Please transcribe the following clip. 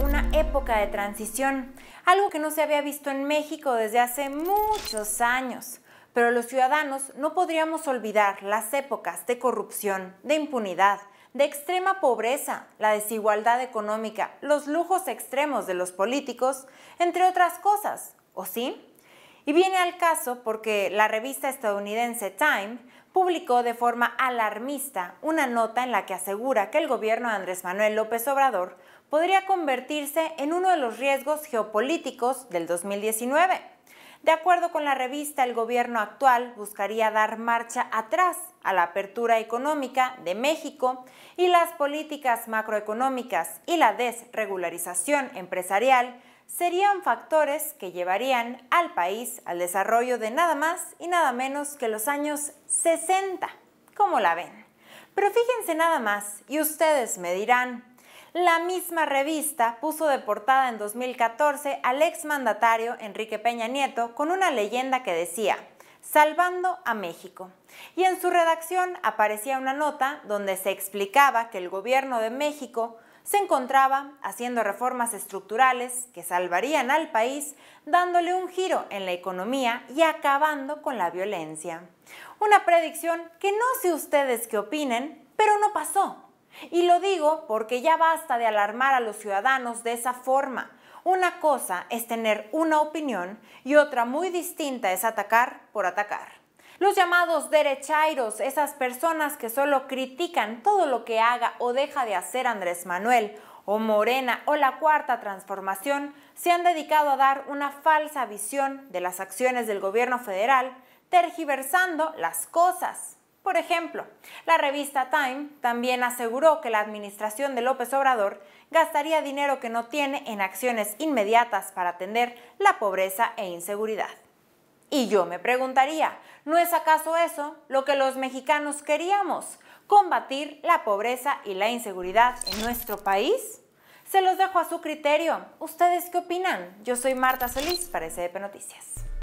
una época de transición, algo que no se había visto en México desde hace muchos años. Pero los ciudadanos no podríamos olvidar las épocas de corrupción, de impunidad, de extrema pobreza, la desigualdad económica, los lujos extremos de los políticos, entre otras cosas, ¿o sí? Y viene al caso porque la revista estadounidense Time publicó de forma alarmista una nota en la que asegura que el gobierno de Andrés Manuel López Obrador podría convertirse en uno de los riesgos geopolíticos del 2019. De acuerdo con la revista, el gobierno actual buscaría dar marcha atrás a la apertura económica de México y las políticas macroeconómicas y la desregularización empresarial serían factores que llevarían al país al desarrollo de nada más y nada menos que los años 60, como la ven. Pero fíjense nada más y ustedes me dirán, la misma revista puso de portada en 2014 al exmandatario Enrique Peña Nieto con una leyenda que decía, Salvando a México. Y en su redacción aparecía una nota donde se explicaba que el gobierno de México se encontraba haciendo reformas estructurales que salvarían al país, dándole un giro en la economía y acabando con la violencia. Una predicción que no sé ustedes qué opinen, pero no pasó. Y lo digo porque ya basta de alarmar a los ciudadanos de esa forma. Una cosa es tener una opinión y otra muy distinta es atacar por atacar. Los llamados derechairos, esas personas que solo critican todo lo que haga o deja de hacer Andrés Manuel, o Morena o la Cuarta Transformación, se han dedicado a dar una falsa visión de las acciones del gobierno federal, tergiversando las cosas. Por ejemplo, la revista Time también aseguró que la administración de López Obrador gastaría dinero que no tiene en acciones inmediatas para atender la pobreza e inseguridad. Y yo me preguntaría, ¿no es acaso eso lo que los mexicanos queríamos? ¿Combatir la pobreza y la inseguridad en nuestro país? Se los dejo a su criterio. ¿Ustedes qué opinan? Yo soy Marta Solís para SDP Noticias.